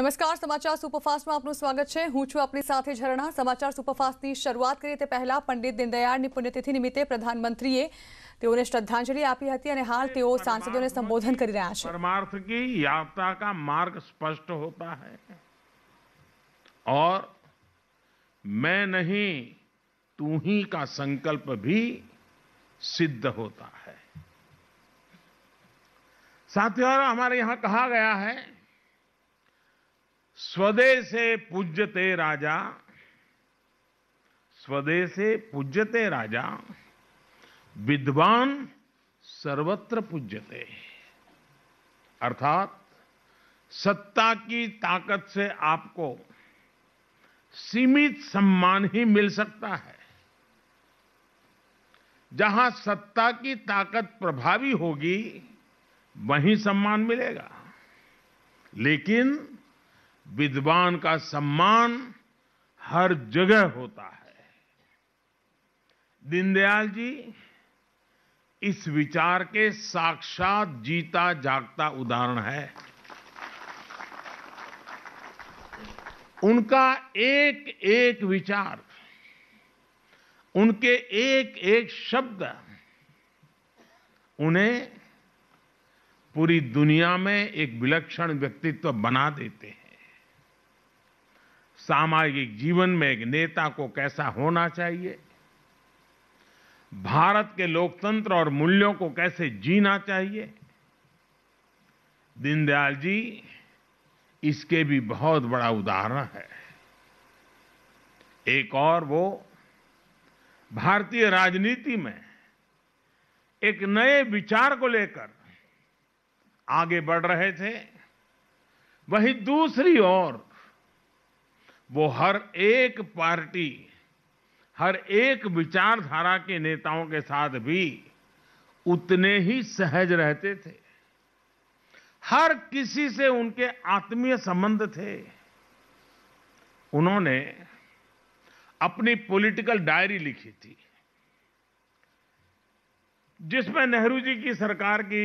नमस्कार समाचार सुपरफास्ट में आपू स्वागत है हूँ छू अपनी झरणा समाचार सुपरफास्ट की शुरुआत करिए पहला पंडित दीनदयाल पुण्यतिथि निमित्ते प्रधानमंत्री श्रद्धांजलि आपी हाल सांसदों ने संबोधन कर रहा है परमार्थ की यात्रा का मार्ग स्पष्ट होता है और मैं नहीं तू ही का संकल्प भी सिद्ध होता है साथियों हमारे यहां कहा गया है स्वदे से पूज्यते राजा स्वदे से पूज्यते राजा विद्वान सर्वत्र पूज्यते अर्थात सत्ता की ताकत से आपको सीमित सम्मान ही मिल सकता है जहां सत्ता की ताकत प्रभावी होगी वहीं सम्मान मिलेगा लेकिन विद्वान का सम्मान हर जगह होता है दीनदयाल जी इस विचार के साक्षात जीता जागता उदाहरण है उनका एक एक विचार उनके एक एक शब्द उन्हें पूरी दुनिया में एक विलक्षण व्यक्तित्व बना देते हैं सामाजिक जीवन में एक नेता को कैसा होना चाहिए भारत के लोकतंत्र और मूल्यों को कैसे जीना चाहिए दीनदयाल जी इसके भी बहुत बड़ा उदाहरण है एक और वो भारतीय राजनीति में एक नए विचार को लेकर आगे बढ़ रहे थे वहीं दूसरी ओर वो हर एक पार्टी हर एक विचारधारा के नेताओं के साथ भी उतने ही सहज रहते थे हर किसी से उनके आत्मीय संबंध थे उन्होंने अपनी पॉलिटिकल डायरी लिखी थी जिसमें नेहरू जी की सरकार की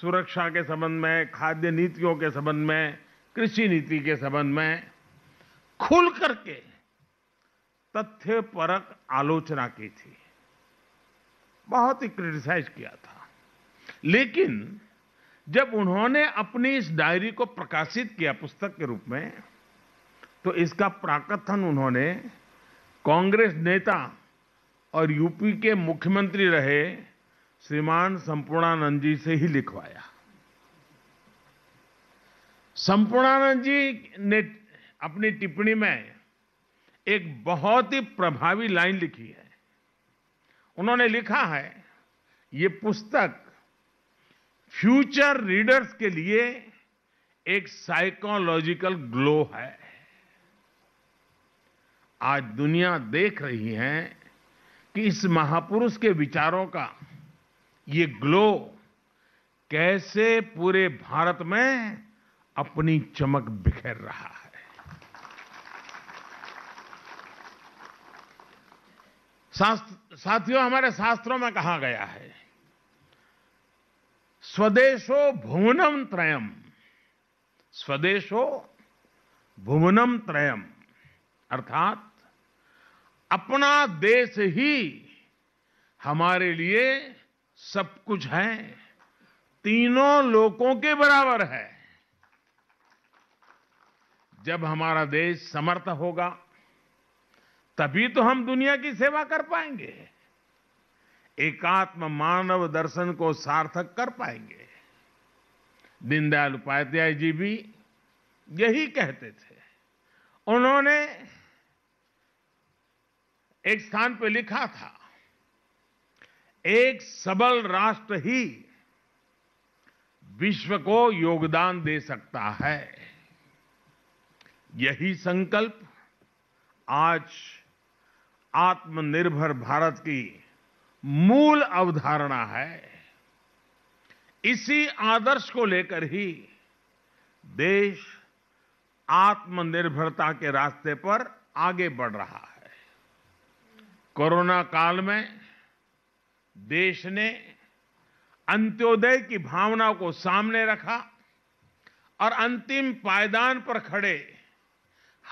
सुरक्षा के संबंध में खाद्य नीतियों के संबंध में कृषि नीति के संबंध में खुल करके तथ्य परक आलोचना की थी बहुत ही क्रिटिसाइज किया था लेकिन जब उन्होंने अपनी इस डायरी को प्रकाशित किया पुस्तक के रूप में तो इसका प्राकथन उन्होंने कांग्रेस नेता और यूपी के मुख्यमंत्री रहे श्रीमान संपूर्णानंद जी से ही लिखवाया संपूर्णानंद जी ने अपनी टिप्पणी में एक बहुत ही प्रभावी लाइन लिखी है उन्होंने लिखा है ये पुस्तक फ्यूचर रीडर्स के लिए एक साइकोलॉजिकल ग्लो है आज दुनिया देख रही है कि इस महापुरुष के विचारों का ये ग्लो कैसे पूरे भारत में अपनी चमक बिखेर रहा है साथियों हमारे शास्त्रों में कहा गया है स्वदेशो भुवनम त्रयम स्वदेशो भुवनम त्रयम अर्थात अपना देश ही हमारे लिए सब कुछ है तीनों लोगों के बराबर है जब हमारा देश समर्थ होगा तभी तो हम दुनिया की सेवा कर पाएंगे एकात्म मानव दर्शन को सार्थक कर पाएंगे दीनदयाल उपाध्याय जी भी यही कहते थे उन्होंने एक स्थान पर लिखा था एक सबल राष्ट्र ही विश्व को योगदान दे सकता है यही संकल्प आज आत्मनिर्भर भारत की मूल अवधारणा है इसी आदर्श को लेकर ही देश आत्मनिर्भरता के रास्ते पर आगे बढ़ रहा है कोरोना काल में देश ने अंत्योदय की भावना को सामने रखा और अंतिम पायदान पर खड़े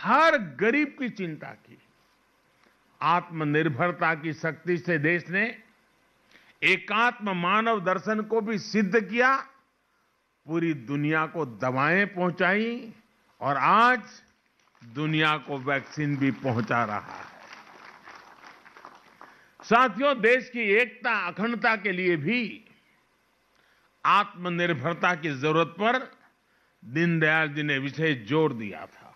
हर गरीब की चिंता की आत्मनिर्भरता की शक्ति से देश ने एकात्म मानव दर्शन को भी सिद्ध किया पूरी दुनिया को दवाएं पहुंचाई और आज दुनिया को वैक्सीन भी पहुंचा रहा है साथियों देश की एकता अखंडता के लिए भी आत्मनिर्भरता की जरूरत पर दीनदयाल जी ने विशेष जोर दिया था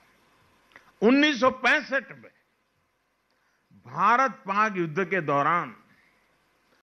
उन्नीस में भारत पाक युद्ध के दौरान